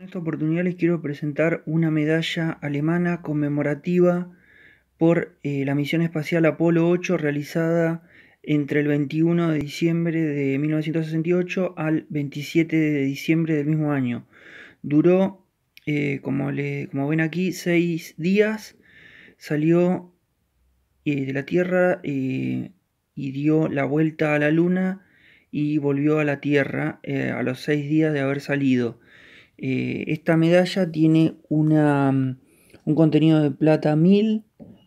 En esta oportunidad les quiero presentar una medalla alemana conmemorativa por eh, la misión espacial Apolo 8 realizada entre el 21 de diciembre de 1968 al 27 de diciembre del mismo año. Duró, eh, como, ven aquí, seis días, salió eh, de la Tierra y dio la vuelta a la Luna y volvió a la Tierra a los seis días de haber salido. Eh, esta medalla tiene un contenido de plata 1000,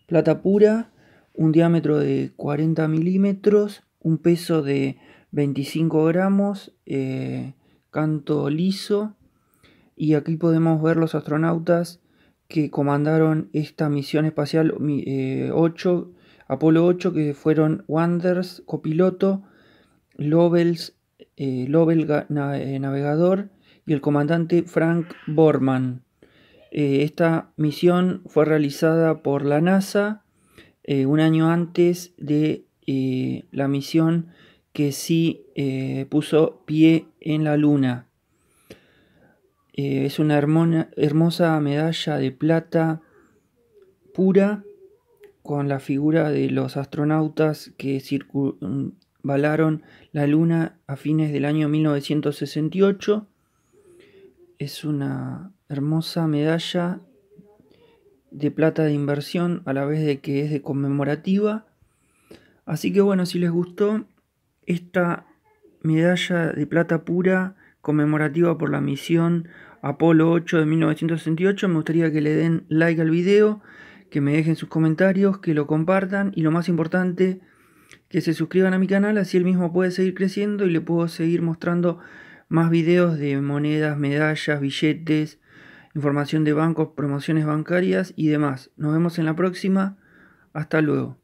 plata pura, un diámetro de 40 milímetros, un peso de 25 gramos, eh, canto liso. Y aquí podemos ver los astronautas que comandaron esta misión espacial 8, eh, Apolo 8, que fueron Wanders, copiloto, Lovels, Lovell navegador, y el comandante Frank Borman. Eh, esta misión fue realizada por la NASA eh, un año antes de eh, la misión que sí puso pie en la Luna. es una hermosa medalla de plata pura con la figura de los astronautas que circunvalaron la Luna a fines del año 1968 es una hermosa medalla de plata de inversión a la vez de que es de conmemorativa. Así que bueno, si les gustó esta medalla de plata pura conmemorativa por la misión Apolo 8 de 1968, me gustaría que le den like al video, que me dejen sus comentarios, que lo compartan y lo más importante, que se suscriban a mi canal, así el mismo puede seguir creciendo y le puedo seguir mostrando más videos de monedas, medallas, billetes, información de bancos, promociones bancarias y demás. Nos vemos en la próxima. Hasta luego.